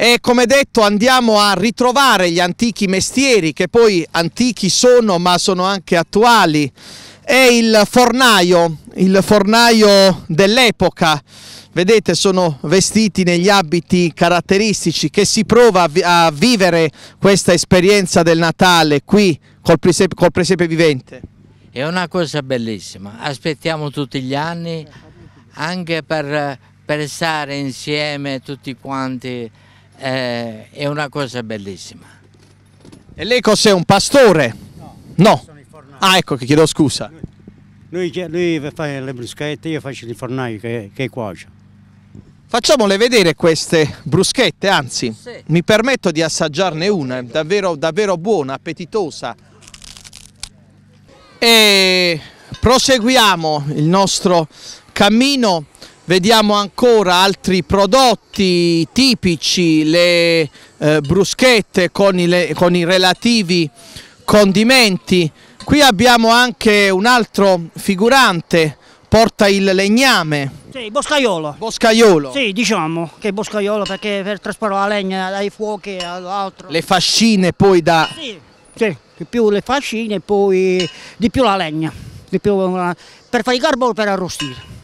e come detto andiamo a ritrovare gli antichi mestieri che poi antichi sono ma sono anche attuali è il fornaio, il fornaio dell'epoca vedete sono vestiti negli abiti caratteristici che si prova a, vivere questa esperienza del Natale qui col presepe, col presepe vivente è una cosa bellissima aspettiamo tutti gli anni anche per, per stare insieme tutti quanti eh, è una cosa bellissima. E lei cos'è, un pastore? No. no. Ah ecco che chiedo scusa. Lui, lui, lui, fa le bruschette, io faccio il fornaio che, che cuocio. Facciamole vedere queste bruschette, anzi sì. mi permetto di assaggiarne una, è davvero, davvero buona, appetitosa. E proseguiamo il nostro cammino Vediamo ancora altri prodotti tipici, le eh, bruschette con i, le, con i relativi condimenti. Qui abbiamo anche un altro figurante, porta il legname. Sì, boscaiolo. Boscaiolo. Sì, diciamo che è boscaiolo perché per trasportare la legna dai fuochi all'altro. Le fascine poi da... Sì, sì, più le fascine e poi di più la legna, più... Eh, per fare i carboni per arrostire.